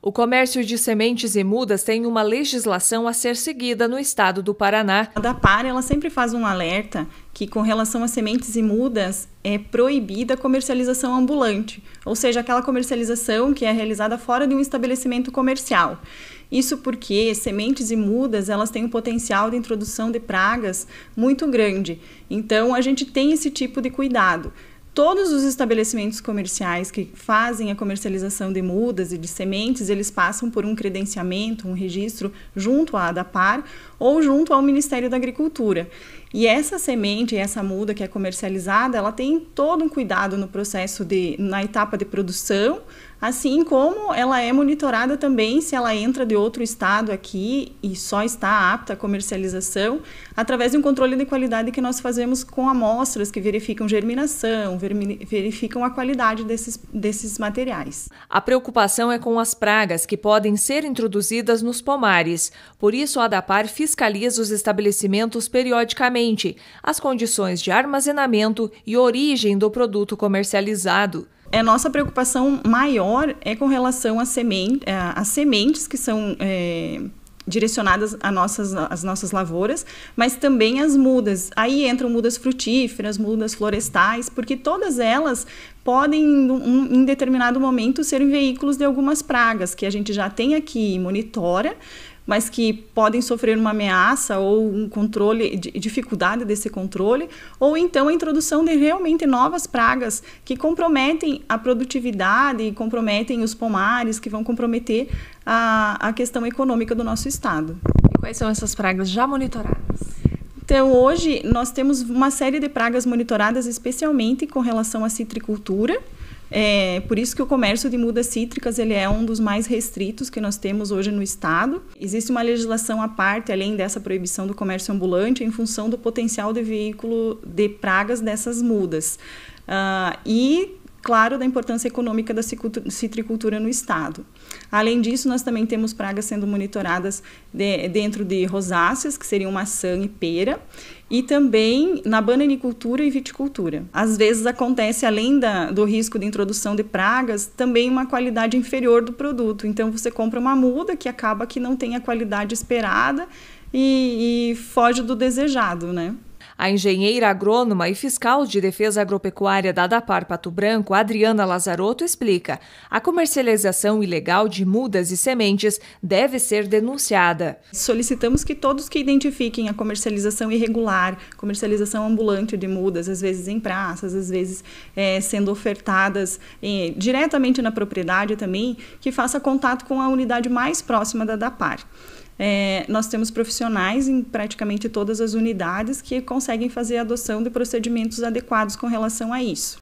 O comércio de sementes e mudas tem uma legislação a ser seguida no estado do Paraná. A DAPAR ela sempre faz um alerta que com relação a sementes e mudas é proibida a comercialização ambulante, ou seja, aquela comercialização que é realizada fora de um estabelecimento comercial. Isso porque sementes e mudas elas têm um potencial de introdução de pragas muito grande. Então a gente tem esse tipo de cuidado todos os estabelecimentos comerciais que fazem a comercialização de mudas e de sementes, eles passam por um credenciamento, um registro junto à ADAPAR ou junto ao Ministério da Agricultura. E essa semente, essa muda que é comercializada, ela tem todo um cuidado no processo de na etapa de produção, Assim como ela é monitorada também se ela entra de outro estado aqui e só está apta à comercialização, através de um controle de qualidade que nós fazemos com amostras que verificam germinação, verificam a qualidade desses, desses materiais. A preocupação é com as pragas que podem ser introduzidas nos pomares. Por isso, a ADAPAR fiscaliza os estabelecimentos periodicamente, as condições de armazenamento e origem do produto comercializado. A é, nossa preocupação maior é com relação às semente, é, sementes que são é, direcionadas às nossas, às nossas lavouras, mas também as mudas. Aí entram mudas frutíferas, mudas florestais, porque todas elas podem, em determinado momento, ser veículos de algumas pragas que a gente já tem aqui e monitora mas que podem sofrer uma ameaça ou um controle, dificuldade desse controle, ou então a introdução de realmente novas pragas que comprometem a produtividade, comprometem os pomares, que vão comprometer a, a questão econômica do nosso estado. E quais são essas pragas já monitoradas? Então, hoje, nós temos uma série de pragas monitoradas, especialmente com relação à citricultura é, por isso que o comércio de mudas cítricas ele é um dos mais restritos que nós temos hoje no estado. Existe uma legislação à parte, além dessa proibição do comércio ambulante, em função do potencial de veículo de pragas dessas mudas. Uh, e claro da importância econômica da citricultura no estado. Além disso, nós também temos pragas sendo monitoradas de, dentro de rosáceas, que seriam maçã e pera, e também na bananicultura e viticultura. Às vezes acontece, além da, do risco de introdução de pragas, também uma qualidade inferior do produto. Então você compra uma muda que acaba que não tem a qualidade esperada e, e foge do desejado, né? A engenheira agrônoma e fiscal de defesa agropecuária da DAPAR Pato Branco, Adriana Lazarotto, explica: a comercialização ilegal de mudas e sementes deve ser denunciada. Solicitamos que todos que identifiquem a comercialização irregular, comercialização ambulante de mudas, às vezes em praças, às vezes é, sendo ofertadas é, diretamente na propriedade também, que faça contato com a unidade mais próxima da DAPAR. É, nós temos profissionais em praticamente todas as unidades que conseguem fazer a adoção de procedimentos adequados com relação a isso.